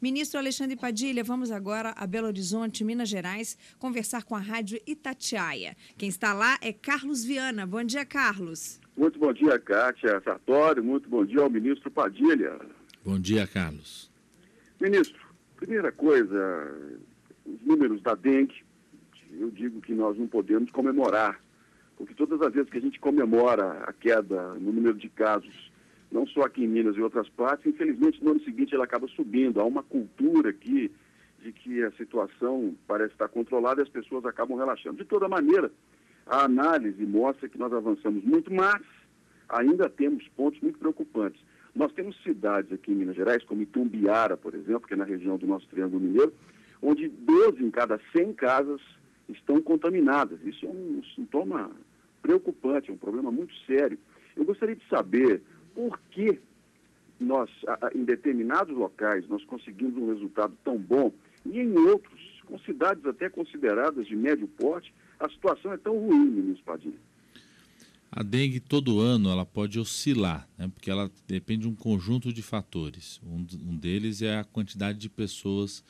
Ministro Alexandre Padilha, vamos agora a Belo Horizonte, Minas Gerais, conversar com a Rádio Itatiaia. Quem está lá é Carlos Viana. Bom dia, Carlos. Muito bom dia, Kátia Sartori. Muito bom dia ao ministro Padilha. Bom dia, Carlos. Ministro, primeira coisa, os números da dengue, eu digo que nós não podemos comemorar, porque todas as vezes que a gente comemora a queda no número de casos não só aqui em Minas e outras partes, infelizmente no ano seguinte ela acaba subindo. Há uma cultura aqui de que a situação parece estar controlada e as pessoas acabam relaxando. De toda maneira, a análise mostra que nós avançamos muito, mas ainda temos pontos muito preocupantes. Nós temos cidades aqui em Minas Gerais, como Itumbiara, por exemplo, que é na região do nosso Triângulo Mineiro, onde 12 em cada 100 casas estão contaminadas. Isso é um sintoma preocupante, é um problema muito sério. Eu gostaria de saber por que nós, em determinados locais, nós conseguimos um resultado tão bom e em outros, com cidades até consideradas de médio porte, a situação é tão ruim, ministro Padinha? A dengue todo ano ela pode oscilar, né? porque ela depende de um conjunto de fatores. Um, um deles é a quantidade de pessoas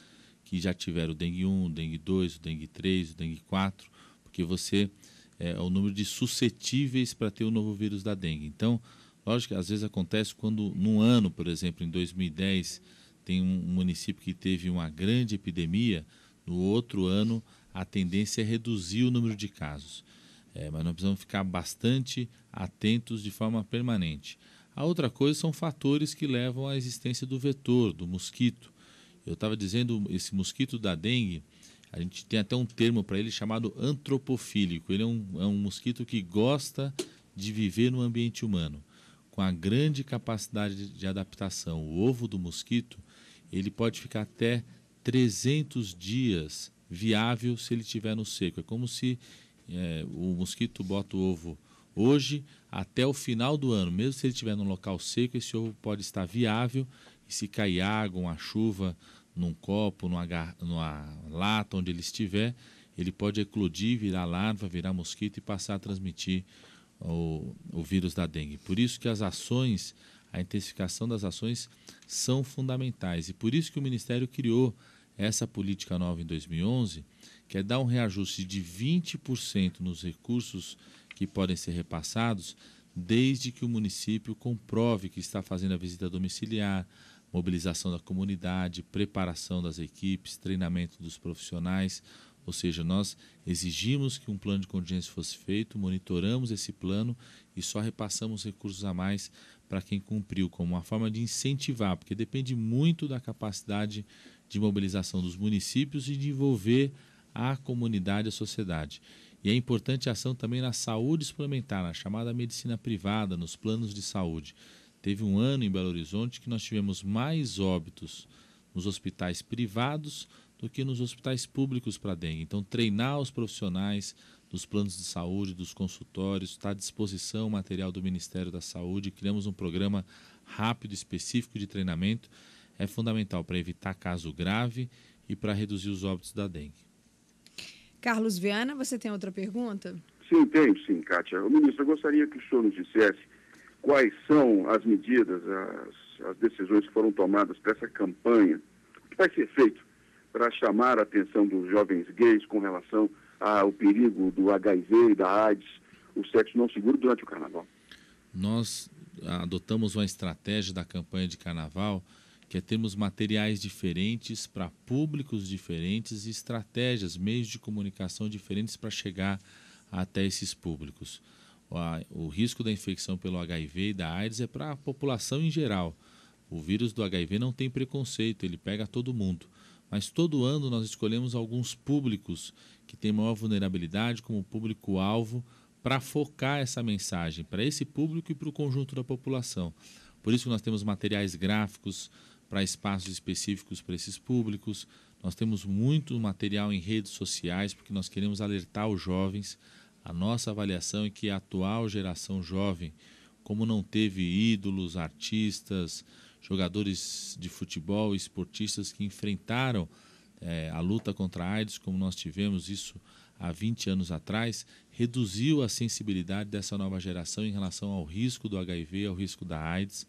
que já tiveram dengue 1, dengue 2, dengue 3, dengue 4, porque você é, é o número de suscetíveis para ter o novo vírus da dengue. Então, Lógico que às vezes acontece quando, num ano, por exemplo, em 2010, tem um município que teve uma grande epidemia, no outro ano a tendência é reduzir o número de casos. É, mas nós precisamos ficar bastante atentos de forma permanente. A outra coisa são fatores que levam à existência do vetor, do mosquito. Eu estava dizendo, esse mosquito da dengue, a gente tem até um termo para ele chamado antropofílico. Ele é um, é um mosquito que gosta de viver no ambiente humano com a grande capacidade de adaptação, o ovo do mosquito, ele pode ficar até 300 dias viável se ele estiver no seco. É como se é, o mosquito bota o ovo hoje até o final do ano. Mesmo se ele estiver num local seco, esse ovo pode estar viável e se cair água, uma chuva, num copo, numa, numa lata, onde ele estiver, ele pode eclodir, virar larva, virar mosquito e passar a transmitir o, o vírus da dengue. Por isso que as ações, a intensificação das ações são fundamentais. E por isso que o Ministério criou essa política nova em 2011, que é dar um reajuste de 20% nos recursos que podem ser repassados, desde que o município comprove que está fazendo a visita domiciliar, mobilização da comunidade, preparação das equipes, treinamento dos profissionais, ou seja, nós exigimos que um plano de contingência fosse feito, monitoramos esse plano e só repassamos recursos a mais para quem cumpriu, como uma forma de incentivar, porque depende muito da capacidade de mobilização dos municípios e de envolver a comunidade, a sociedade. E é importante a ação também na saúde suplementar, na chamada medicina privada, nos planos de saúde. Teve um ano em Belo Horizonte que nós tivemos mais óbitos nos hospitais privados do que nos hospitais públicos para dengue. Então, treinar os profissionais dos planos de saúde, dos consultórios, está à disposição o material do Ministério da Saúde. Criamos um programa rápido, específico de treinamento. É fundamental para evitar caso grave e para reduzir os óbitos da dengue. Carlos Viana, você tem outra pergunta? Sim, tenho, sim, Kátia. O ministro, eu gostaria que o senhor nos dissesse quais são as medidas, as, as decisões que foram tomadas para essa campanha, o que vai ser feito para chamar a atenção dos jovens gays com relação ao perigo do HIV e da AIDS, o sexo não seguro durante o carnaval? Nós adotamos uma estratégia da campanha de carnaval que é termos materiais diferentes para públicos diferentes e estratégias, meios de comunicação diferentes para chegar até esses públicos o risco da infecção pelo HIV e da AIDS é para a população em geral. O vírus do HIV não tem preconceito, ele pega todo mundo. Mas todo ano nós escolhemos alguns públicos que têm maior vulnerabilidade como público-alvo para focar essa mensagem para esse público e para o conjunto da população. Por isso nós temos materiais gráficos para espaços específicos para esses públicos. Nós temos muito material em redes sociais porque nós queremos alertar os jovens a nossa avaliação é que a atual geração jovem, como não teve ídolos, artistas, jogadores de futebol, esportistas que enfrentaram é, a luta contra a AIDS, como nós tivemos isso há 20 anos atrás, reduziu a sensibilidade dessa nova geração em relação ao risco do HIV, ao risco da AIDS.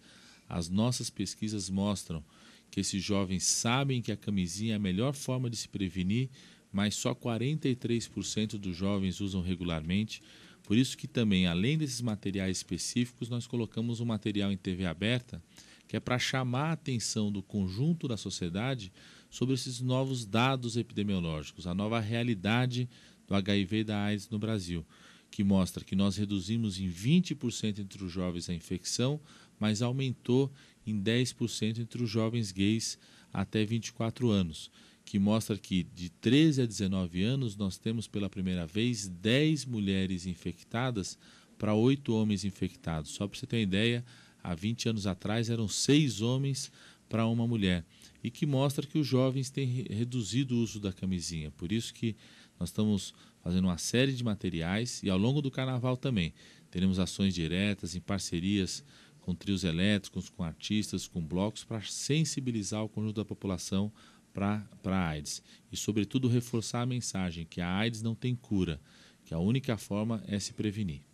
As nossas pesquisas mostram que esses jovens sabem que a camisinha é a melhor forma de se prevenir, mas só 43% dos jovens usam regularmente. Por isso que também, além desses materiais específicos, nós colocamos um material em TV aberta que é para chamar a atenção do conjunto da sociedade sobre esses novos dados epidemiológicos, a nova realidade do HIV e da AIDS no Brasil, que mostra que nós reduzimos em 20% entre os jovens a infecção, mas aumentou em 10% entre os jovens gays até 24 anos que mostra que de 13 a 19 anos nós temos pela primeira vez 10 mulheres infectadas para 8 homens infectados. Só para você ter uma ideia, há 20 anos atrás eram 6 homens para uma mulher. E que mostra que os jovens têm reduzido o uso da camisinha. Por isso que nós estamos fazendo uma série de materiais e ao longo do carnaval também. Teremos ações diretas em parcerias com trios elétricos, com artistas, com blocos, para sensibilizar o conjunto da população para a AIDS. E, sobretudo, reforçar a mensagem que a AIDS não tem cura, que a única forma é se prevenir.